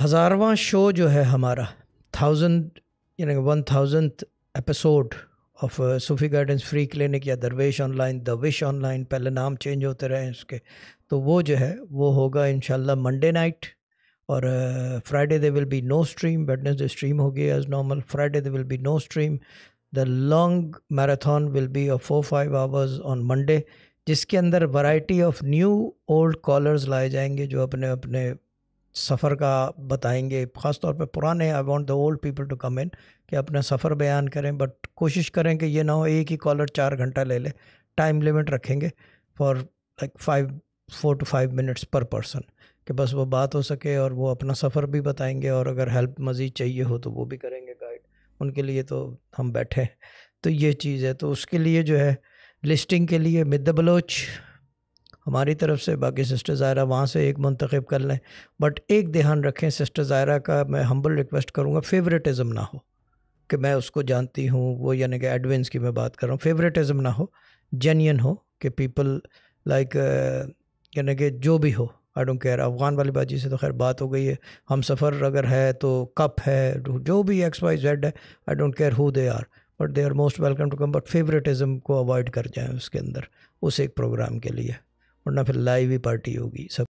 हज़ारवा show जो है हमारा थाउजेंड यानी one thousand episode of Sufi garden free clinic या दरवेश ऑनलाइन द विश ऑनलाइन पहले नाम चेंज होते रहे उसके तो वो जो है वो होगा इन मंडे नाइट और Friday there will be no stream Wednesday stream होगी as normal Friday there will be no stream the long marathon will be of four five hours on Monday जिसके अंदर variety of new old callers लाए जाएंगे जो अपने अपने सफ़र का बताएंगे ख़ास तौर पे पुराने I want the old people to come in कि अपना सफ़र बयान करें बट कोशिश करें कि ये ना हो एक ही कॉलर चार घंटा ले ले टाइम लिमिट रखेंगे for like five four two five minutes per person कि बस वो बात हो सके और वो अपना सफ़र भी बताएंगे और अगर हेल्प मज़ीद चाहिए हो तो वो भी करेंगे गाइड उनके लिए तो हम बैठे तो ये चीज़ है तो उसके लिए जो है लिस्टिंग के लिए मिद बलोच हमारी तरफ से बाकी सिस्टर ज़ायरा वहाँ से एक मंतखब कर लें बट एक ध्यान रखें सिस्टर ज़ायरा का मैं हम्बल रिक्वेस्ट करूँगा फेवरेटिज़म ना हो कि मैं उसको जानती हूँ वो यानी कि एडवेंस की मैं बात कर रहा हूँ फेवरेटिज़म ना हो जेन्यन हो कि पीपल लाइक यानी कि जो भी हो आई डोंट केयर अफगान वाली बाजी से तो खैर बात हो गई है हम सफ़र अगर है तो कप है जो भी एक्स वाई जेड है I don't care who they are but they are most welcome to come but favouritism को अवॉइड कर जाएँ उसके अंदर उस एक प्रोग्राम के लिए वरना फिर लाइव ही पार्टी होगी सब